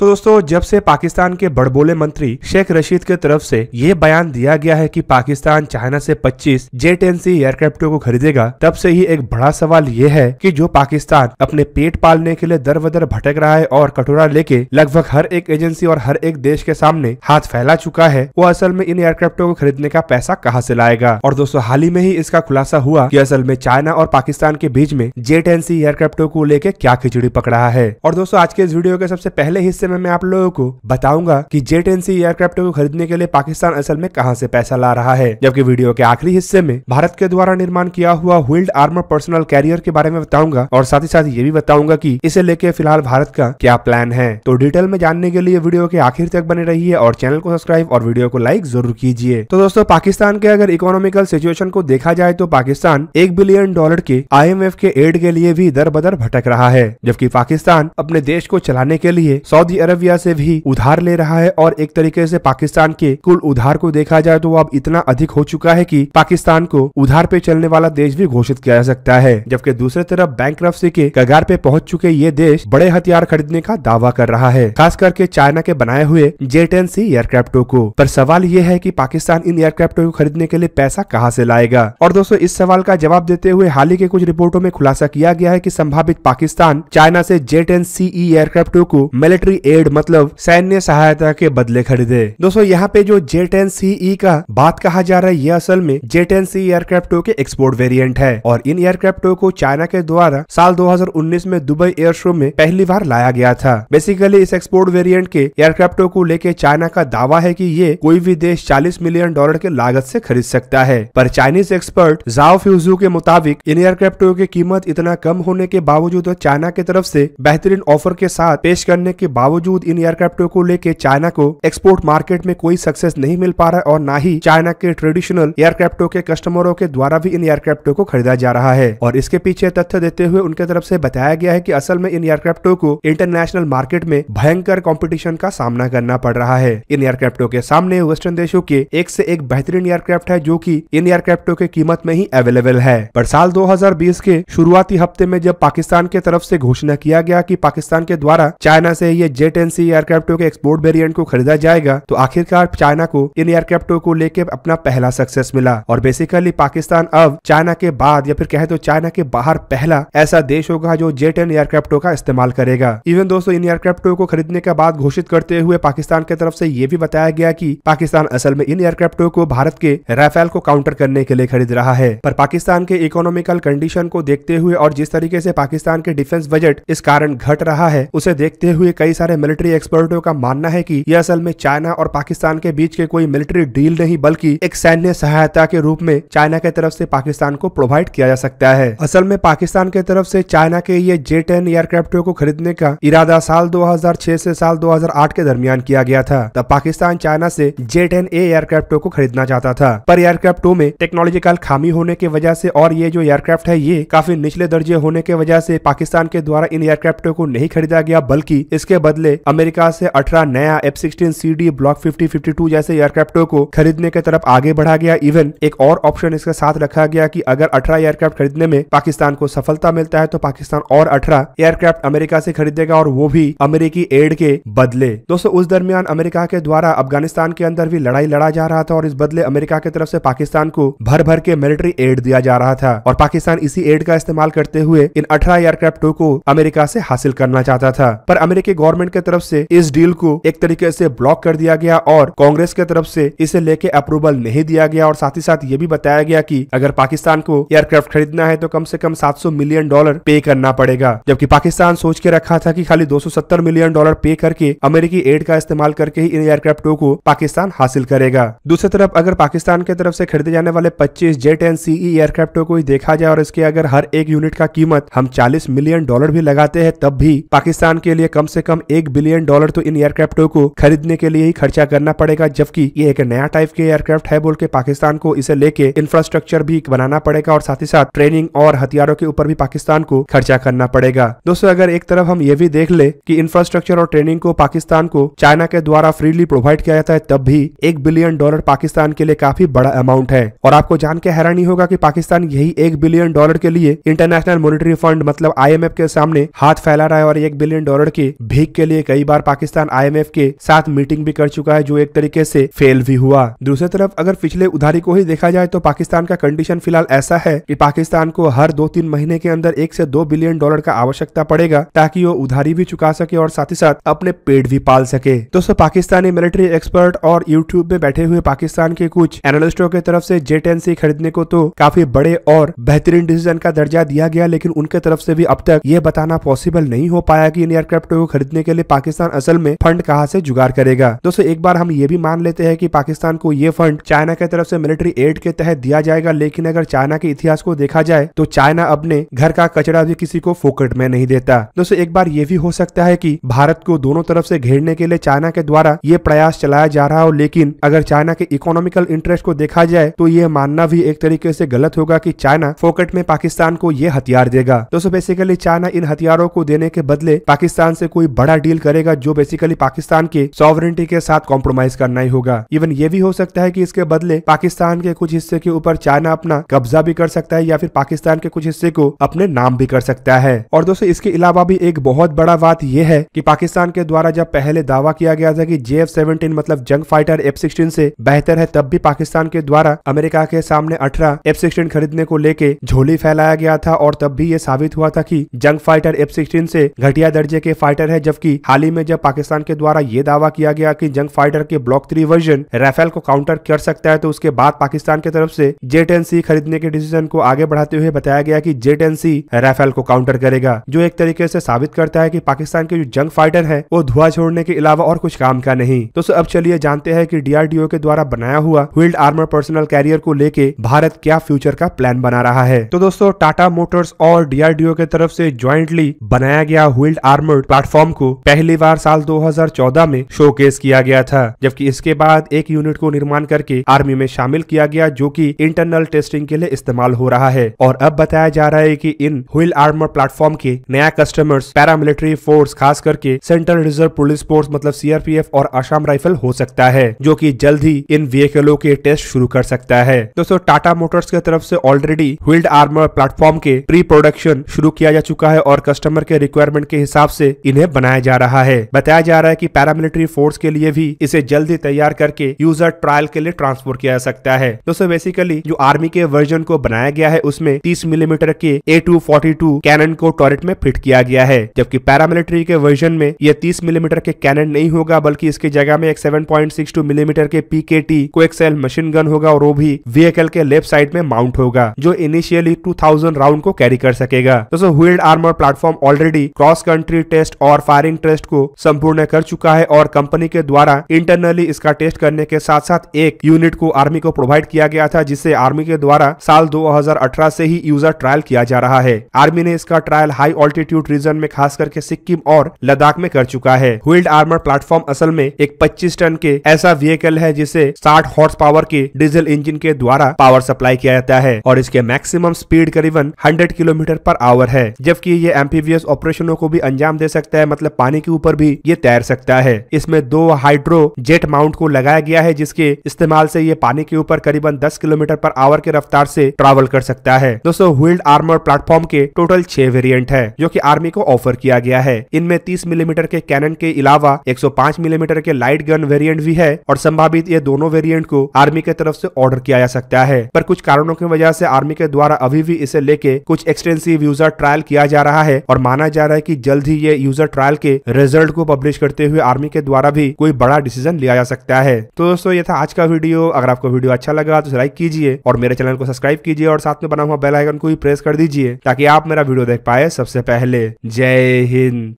तो दोस्तों जब से पाकिस्तान के बड़बोले मंत्री शेख रशीद के तरफ से ये बयान दिया गया है कि पाकिस्तान चाइना से 25 जेट एन सी एयरक्राफ्टों को खरीदेगा तब से ही एक बड़ा सवाल ये है कि जो पाकिस्तान अपने पेट पालने के लिए दर बदर भटक रहा है और कटोरा लेके लगभग हर एक एजेंसी और हर एक देश के सामने हाथ फैला चुका है वो असल में इन एयरक्राफ्टों को खरीदने का पैसा कहाँ से लाएगा और दोस्तों हाल ही में ही इसका खुलासा हुआ की असल में चाइना और पाकिस्तान के बीच में जेट एन सी एयरक्राफ्टों को लेके क्या खिचड़ी पकड़ा है और दोस्तों आज के इस वीडियो के सबसे पहले हिस्से में मैं आप लोगों को बताऊंगा कि जेट एनसी एयरक्राफ्ट को खरीदने के लिए पाकिस्तान असल में कहां से पैसा ला रहा है जबकि वीडियो के आखिरी हिस्से में भारत के द्वारा निर्माण किया हुआ व्हील्ड आर्मर पर्सनल कैरियर के बारे में बताऊंगा और साथ ही साथ ये भी बताऊंगा की इसे लेके फिलहाल भारत का क्या प्लान है तो डिटेल में जानने के लिए वीडियो के आखिर तक बने रही और चैनल को सब्सक्राइब और वीडियो को लाइक जरूर कीजिए तो दोस्तों पाकिस्तान के अगर इकोनॉमिकल सिचुएशन को देखा जाए तो पाकिस्तान एक बिलियन डॉलर के आई के एड के लिए भी दर बदर भटक रहा है जबकि पाकिस्तान अपने देश को चलाने के लिए सऊदी सऊदी अरबिया से भी उधार ले रहा है और एक तरीके से पाकिस्तान के कुल उधार को देखा जाए तो अब इतना अधिक हो चुका है कि पाकिस्तान को उधार पे चलने वाला देश भी घोषित किया जा सकता है जबकि दूसरे तरफ बैंक के कगार पे पहुंच चुके ये देश बड़े हथियार खरीदने का दावा कर रहा है खास करके चाइना के बनाए हुए जे टेन सी एयरक्राफ्टों को पर सवाल ये है की पाकिस्तान इन एयरक्राफ्टों को खरीदने के लिए पैसा कहाँ से लाएगा और दोस्तों इस सवाल का जवाब देते हुए हाल ही के कुछ रिपोर्टों में खुलासा किया गया है की संभावित पाकिस्तान चाइना से जेट एन सी एयरक्राफ्टों को मिलिट्री एड मतलब सैन्य सहायता के बदले खरीदे दोस्तों यहाँ पे जो जेट एन सीई का बात कहा जा रहा है यह असल में जेट एन सी एयरक्राफ्टो के एक्सपोर्ट वेरिएंट है और इन एयरक्राफ्टो को चाइना के द्वारा साल 2019 में दुबई एयर शो में पहली बार लाया गया था बेसिकली इस एक्सपोर्ट वेरियंट के एयरक्राफ्टो को लेके चाइना का दावा है की ये कोई भी देश चालीस मिलियन डॉलर के लागत ऐसी खरीद सकता है पर चाइनीज एक्सपर्ट जाओ फ्यूजू के मुताबिक इन एयरक्राफ्टों की कीमत इतना कम होने के बावजूद चाइना की तरफ से बेहतरीन ऑफर के साथ पेश करने के बावजूद बावजूद इन एयरक्राफ्टों को लेके चाइना को एक्सपोर्ट मार्केट में कोई सक्सेस नहीं मिल पा रहा है और न ही चाइना के ट्रेडिशनल एयरक्राफ्टों के कस्टमरों के द्वारा भी इन एयरक्राफ्टों को खरीदा जा रहा है और इसके पीछे तथ्य देते हुए उनके तरफ से बताया गया है की असल में इन एयरक्राफ्टों को इंटरनेशनल मार्केट में भयंकर कॉम्पिटिशन का सामना करना पड़ रहा है इन एयरक्राफ्टों के सामने वेस्टर्न देशों के एक से एक बेहतरीन एयरक्राफ्ट है जो की इन एयरक्राफ्टों के कीमत में ही अवेलेबल है पर साल 2020 के शुरुआती हफ्ते में जब पाकिस्तान के तरफ से घोषणा किया गया कि पाकिस्तान के द्वारा चाइना से ये जे टेन सी एयरक्राफ्टों के एक्सपोर्ट वेरियंट को खरीदा जाएगा तो आखिरकार चाइना को इन एयरक्राफ्टो को लेकर अपना पहला सक्सेस मिला और बेसिकली पाकिस्तान अब चाइना के बाद या फिर कहे तो चाइना के बाहर पहला ऐसा देश होगा जो जे टेन एयरक्राफ्टों का इस्तेमाल करेगा इवन दोस्तों इन एयरक्राफ्टों को खरीदने के बाद घोषित करते हुए पाकिस्तान की तरफ से ये भी बताया गया कि पाकिस्तान असल में इन एयरक्राफ्टों को भारत के राफेल को काउंटर करने के लिए खरीद रहा है पर पाकिस्तान के इकोनॉमिकल कंडीशन को देखते हुए और जिस तरीके से पाकिस्तान के डिफेंस बजट इस कारण घट रहा है उसे देखते हुए कई सारे सारे मिलिट्री एक्सपर्टों का मानना है कि यह असल में चाइना और पाकिस्तान के बीच के कोई मिलिट्री डील नहीं बल्कि एक सैन्य सहायता के रूप में चाइना के तरफ से पाकिस्तान को प्रोवाइड किया जा सकता है असल में पाकिस्तान के तरफ से चाइना के ये जे टेन एयरक्राफ्टों को खरीदने का इरादा साल छह से साल आठ के दरमियान किया गया था तब पाकिस्तान चाइना से जे टेन ए एयरक्राफ्टों को खरीदना चाहता था पर एयरक्राफ्टों में टेक्नोलॉजिकल खामी होने की वजह से और ये जो एयरक्राफ्ट है ये काफी निचले दर्जे होने की वजह से पाकिस्तान के द्वारा इन एयरक्राफ्टों को नहीं खरीदा गया बल्कि इसके बदले बदले अमेरिका से अठारह नया F sixteen C D block fifty fifty two जैसे एयरक्राफ्टों को खरीदने की तरफ आगे बढ़ा गया इवन एक और ऑप्शन इसके साथ रखा गया कि अगर अठारह एयरक्राफ्ट खरीदने में पाकिस्तान को सफलता मिलता है तो पाकिस्तान और अठारह एयरक्राफ्ट अमेरिका से खरीदेगा और वो भी अमेरिकी एड के बदले दोस्तों उस दरमियान अमेरिका के द्वारा अफगानिस्तान के अंदर भी लड़ाई लड़ा जा रहा था और इस बदले अमेरिका की तरफ से पाकिस्तान को भर भर के मिलिट्री एड दिया जा रहा था और पाकिस्तान इसी एड का इस्तेमाल करते हुए इन अठारह एयरक्राफ्टों को अमेरिका से हासिल करना चाहता था पर अमेरिकी गवर्नमेंट गवर्नमेंट के तरफ से इस डील को एक तरीके से ब्लॉक कर दिया गया और कांग्रेस के तरफ से इसे लेके अप्रूवल नहीं दिया गया और साथ ही साथ ये भी बताया गया कि अगर पाकिस्तान को एयरक्राफ्ट खरीदना है तो कम से कम 700 मिलियन डॉलर पे करना पड़ेगा जबकि पाकिस्तान सोच के रखा था की खाली दो मिलियन डॉलर पे करके अमेरिकी एड का इस्तेमाल करके ही इन एयरक्राफ्टों को पाकिस्तान हासिल करेगा दूसरी तरफ अगर पाकिस्तान के तरफ से खरीदे जाने वाले पच्चीस जेट एन सीई एयरक्राफ्टों को देखा जाए और इसके अगर हर एक यूनिट का कीमत हम चालीस मिलियन डॉलर भी लगाते हैं तब भी पाकिस्तान के लिए कम से कम एक बिलियन डॉलर तो इन एयरक्राफ्टों को खरीदने के लिए ही खर्चा करना पड़ेगा जबकि ये एक नया टाइप के एयरक्राफ्ट है बोल के पाकिस्तान को इसे लेके इंफ्रास्ट्रक्चर भी बनाना पड़ेगा और साथ ही साथ ट्रेनिंग और हथियारों के ऊपर भी पाकिस्तान को खर्चा करना पड़ेगा दोस्तों अगर एक तरफ हम ये भी देख ले की इंफ्रास्ट्रक्चर और ट्रेनिंग को पाकिस्तान को चाइना के द्वारा फ्रीली प्रोवाइड किया जाता है तब भी एक बिलियन डॉलर पाकिस्तान के लिए काफी बड़ा अमाउंट है और आपको जान के हैरानी होगा की पाकिस्तान यही एक बिलियन डॉलर के लिए इंटरनेशनल मॉनिटरी फंड मतलब आईएमएफ के सामने हाथ फैला रहा है और एक बिलियन डॉलर के भीख के लिए कई बार पाकिस्तान आईएमएफ के साथ मीटिंग भी कर चुका है जो एक तरीके से फेल भी हुआ दूसरी तरफ अगर पिछले उधारी को ही देखा जाए तो पाकिस्तान का कंडीशन फिलहाल ऐसा है की पाकिस्तान को हर दो तीन महीने के अंदर एक ऐसी दो बिलियन डॉलर का आवश्यकता पड़ेगा ताकि वो उधारी भी चुका सके और साथ ही साथ अपने पेट भी पाल सके दोस्तों पाकिस्तानी मिलिट्री एक्सपर्ट और यूट्यूब में बैठे हुए पाकिस्तान के कुछ एनालिस्टों के तरफ से जेट एनसी खरीदने को तो काफी बड़े और बेहतरीन डिसीजन का दर्जा दिया गया लेकिन उनके तरफ से भी अब तक ये बताना पॉसिबल नहीं हो पाया की इन एयरक्राफ्ट को खरीदने के लिए पाकिस्तान असल में फंड कहाँ से जुगाड़ करेगा दोस्तों एक बार हम ये भी मान लेते हैं कि पाकिस्तान को ये फंड चाइना की तरफ से मिलिट्री एड के तहत दिया जाएगा लेकिन अगर चाइना के इतिहास को देखा जाए तो चाइना अपने घर का कचरा भी किसी को फोकट में नहीं देता दोस्तों एक बार ये भी हो सकता है की भारत को दोनों तरफ से घेरने के लिए चाइना के द्वारा ये प्रयास चलाया जा रहा हो लेकिन अगर चाइना के इकोनॉमिकल इंटरेस्ट को देखा जाए तो ये मानना भी एक तरीके से गलत होगा कि चाइना फोकट में पाकिस्तान को ये हथियार देगा दोस्तों बेसिकली चाइना इन हथियारों को देने के बदले पाकिस्तान से कोई बड़ा डील करेगा जो बेसिकली पाकिस्तान के सॉवरिटी के साथ कॉम्प्रोमाइज करना ही होगा इवन ये भी हो सकता है की इसके बदले पाकिस्तान के कुछ हिस्से के ऊपर चाइना अपना कब्जा भी कर सकता है या फिर पाकिस्तान के कुछ हिस्से को अपने नाम भी कर सकता है और दोस्तों इसके अलावा भी एक बहुत बड़ा बात यह है कि पाकिस्तान के द्वारा जब पहले दावा किया गया था कि जे एफ सेवेंटीन मतलब जंग फाइटर एफ सिक्सटीन से बेहतर है तब भी पाकिस्तान के द्वारा अमेरिका के सामने अठारह एफ सिक्सटीन खरीदने को लेके झोली फैलाया गया था और तब भी ये साबित हुआ था कि जंग फाइटर एफ सिक्सटीन से घटिया दर्जे के फाइटर है जबकि क्योंकि हाल ही में जब पाकिस्तान के द्वारा ये दावा किया गया कि जंग फाइटर के ब्लॉक थ्री वर्जन राफेल को काउंटर कर सकता है तो उसके बाद पाकिस्तान की तरफ से जेट एन सी खरीदने के डिसीजन को आगे बढ़ाते हुए बताया गया कि जेट एन सी राफेल को काउंटर करेगा जो एक तरीके से साबित करता है कि पाकिस्तान के जो जंग फाइटर है वो धुआं छोड़ने के अलावा और कुछ काम का नहीं तो अब चलिए जानते हैं कि डीआरडीओ के द्वारा बनाया हुआ व्हील्ड आर्मर पर्सनल कैरियर को लेके भारत क्या फ्यूचर का प्लान बना रहा है तो दोस्तों टाटा मोटर्स और डीआरडीओ के तरफ से ज्वाइंटली बनाया गया व्हील्ड आर्मर प्लेटफॉर्म को पहली बार साल 2014 में शोकेस किया गया था जबकि इसके बाद एक यूनिट को निर्माण करके आर्मी में शामिल किया गया जो कि इंटरनल टेस्टिंग के लिए इस्तेमाल हो रहा है और अब बताया जा रहा है कि इन व्हील आर्मर प्लेटफॉर्म के नया कस्टमर्स पैरामिलिट्री फोर्स खास करके सेंट्रल रिजर्व पुलिस फोर्स मतलब सीआरपीएफ और आसाम राइफल हो सकता है जो की जल्द ही इन व्हीकलों के टेस्ट शुरू कर सकता है दोस्तों टाटा मोटर्स की तरफ से ऑलरेडी व्हील्ड आर्मर प्लेटफॉर्म के प्री प्रोडक्शन शुरू किया जा चुका है और कस्टमर के रिक्वायरमेंट के हिसाब से इन्हें बनाया जा जा रहा है बताया जा रहा है की पैरामिलिट्री फोर्स के लिए भी इसे जल्द ही तैयार करके यूजर ट्रायल के लिए ट्रांसफर किया जा सकता है दोस्तों बेसिकली जो आर्मी के वर्जन को बनाया गया है उसमें तीस मिलीमीटर के A two forty two cannon को टॉयलेट में फिट किया गया है जबकि पैरामिलिट्री के वर्जन में यह तीस मिलीमीटर के कैनन नहीं होगा बल्कि इसकी जगह में एक seven point six two millimetre के पीकेटी कोएक्सेल मशीन गन होगा और वो भी व्हीकल के लेफ्ट साइड में माउंट होगा जो इनिशियली टू थाउजेंड राउंड को कैरी कर सकेगा दोस्तों wheeled armour platform already cross country test और फायरिंग टेस्ट को संपूर्ण कर चुका है और कंपनी के द्वारा इंटरनली इसका टेस्ट करने के साथ साथ एक यूनिट को आर्मी को प्रोवाइड किया गया था जिसे आर्मी के द्वारा साल 2018 से ही यूजर ट्रायल किया जा रहा है आर्मी ने इसका ट्रायल हाई ऑल्टीट्यूड रीजन में खास करके सिक्किम और लद्दाख में कर चुका है व्हील्ड आर्मर प्लेटफॉर्म असल में एक पच्चीस टन के ऐसा व्हीकल है जिसे साठ हॉर्स पावर के डीजल इंजिन के द्वारा पावर सप्लाई किया जाता है और इसके मैक्सिमम स्पीड करीबन 100 किलोमीटर पर आवर है जबकि ये एमपीवीएस ऑपरेशनों को भी अंजाम दे सकता है मतलब पानी के ऊपर भी ये तैर सकता है इसमें दो हाइड्रो जेट माउंट को लगाया गया है जिसके इस्तेमाल से ये पानी के ऊपर करीबन 10 किलोमीटर पर आवर के रफ्तार से ट्रैवल कर सकता है दोस्तों व्हील्ड आर्मर प्लेटफॉर्म के टोटल छह वेरिएंट है जो की आर्मी को ऑफर किया गया है इनमें तीस मिलीमीटर के कैनन के अलावा 105 मिलीमीटर के लाइट गन वेरिएंट भी है और संभावित ये दोनों वेरियंट को आर्मी के तरफ ऐसी ऑर्डर किया जा सकता है पर कुछ कारणों की वजह ऐसी आर्मी के द्वारा अभी भी इसे लेके कुछ एक्सटेंसिव यूजर ट्रायल किया जा रहा है और माना जा रहा है की जल्द ही ये यूजर ट्रायल के रिजल्ट को पब्लिश करते हुए आर्मी के द्वारा भी कोई बड़ा डिसीजन लिया जा सकता है तो दोस्तों ये था आज का वीडियो अगर आपको वीडियो अच्छा लगा तो लाइक कीजिए और मेरे चैनल को सब्सक्राइब कीजिए और साथ में बना हुआ बेलाइकन को भी प्रेस कर दीजिए ताकि आप मेरा वीडियो देख पाए सबसे पहले जय हिंद